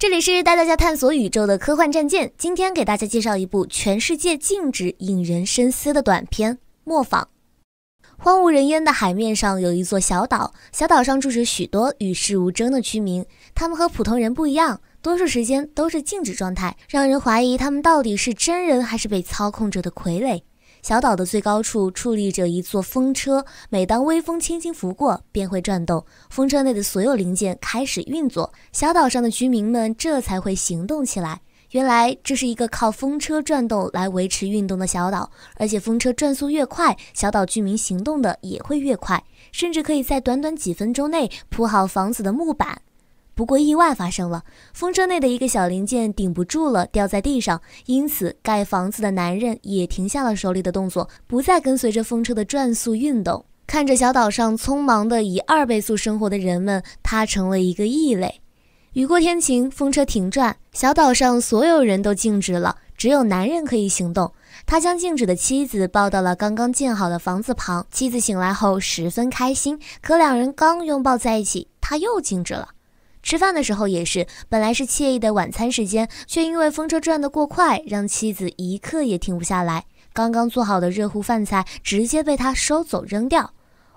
这里是带大家探索宇宙的科幻战舰。今天给大家介绍一部全世界禁止、引人深思的短片《磨坊》。荒无人烟的海面上有一座小岛，小岛上住着许多与世无争的居民。他们和普通人不一样，多数时间都是静止状态，让人怀疑他们到底是真人还是被操控着的傀儡。小岛的最高处矗立着一座风车，每当微风轻轻拂过，便会转动。风车内的所有零件开始运作，小岛上的居民们这才会行动起来。原来这是一个靠风车转动来维持运动的小岛，而且风车转速越快，小岛居民行动的也会越快，甚至可以在短短几分钟内铺好房子的木板。不过，意外发生了，风车内的一个小零件顶不住了，掉在地上。因此，盖房子的男人也停下了手里的动作，不再跟随着风车的转速运动。看着小岛上匆忙的以二倍速生活的人们，他成了一个异类。雨过天晴，风车停转，小岛上所有人都静止了，只有男人可以行动。他将静止的妻子抱到了刚刚建好的房子旁。妻子醒来后十分开心，可两人刚拥抱在一起，他又静止了。吃饭的时候也是，本来是惬意的晚餐时间，却因为风车转得过快，让妻子一刻也停不下来。刚刚做好的热乎饭菜，直接被他收走扔掉。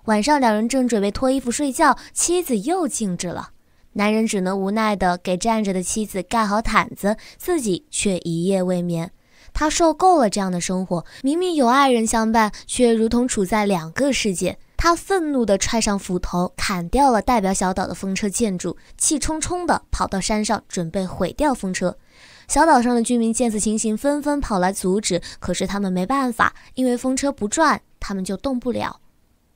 晚上，两人正准备脱衣服睡觉，妻子又静止了。男人只能无奈地给站着的妻子盖好毯子，自己却一夜未眠。他受够了这样的生活，明明有爱人相伴，却如同处在两个世界。他愤怒地踹上斧头，砍掉了代表小岛的风车建筑，气冲冲地跑到山上，准备毁掉风车。小岛上的居民见此情形，纷纷跑来阻止，可是他们没办法，因为风车不转，他们就动不了。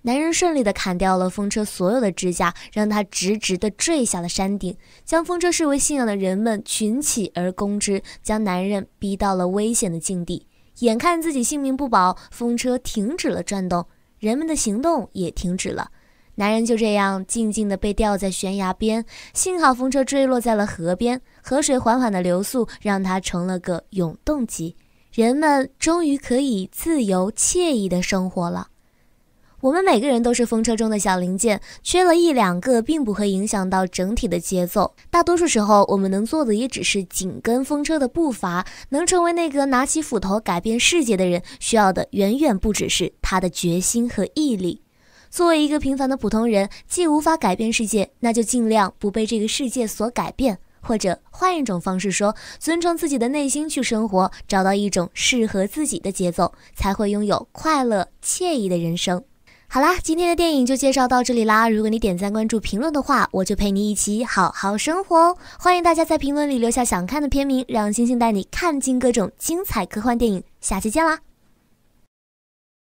男人顺利地砍掉了风车所有的支架，让它直直地坠下了山顶。将风车视为信仰的人们群起而攻之，将男人逼到了危险的境地。眼看自己性命不保，风车停止了转动。人们的行动也停止了，男人就这样静静的被吊在悬崖边。幸好风车坠落在了河边，河水缓缓的流速让它成了个永动机。人们终于可以自由惬意的生活了。我们每个人都是风车中的小零件，缺了一两个，并不会影响到整体的节奏。大多数时候，我们能做的也只是紧跟风车的步伐。能成为那个拿起斧头改变世界的人，需要的远远不只是他的决心和毅力。作为一个平凡的普通人，既无法改变世界，那就尽量不被这个世界所改变。或者换一种方式说，尊重自己的内心去生活，找到一种适合自己的节奏，才会拥有快乐惬意的人生。好啦，今天的电影就介绍到这里啦！如果你点赞、关注、评论的话，我就陪你一起好好生活哦。欢迎大家在评论里留下想看的片名，让星星带你看尽各种精彩科幻电影。下期见啦！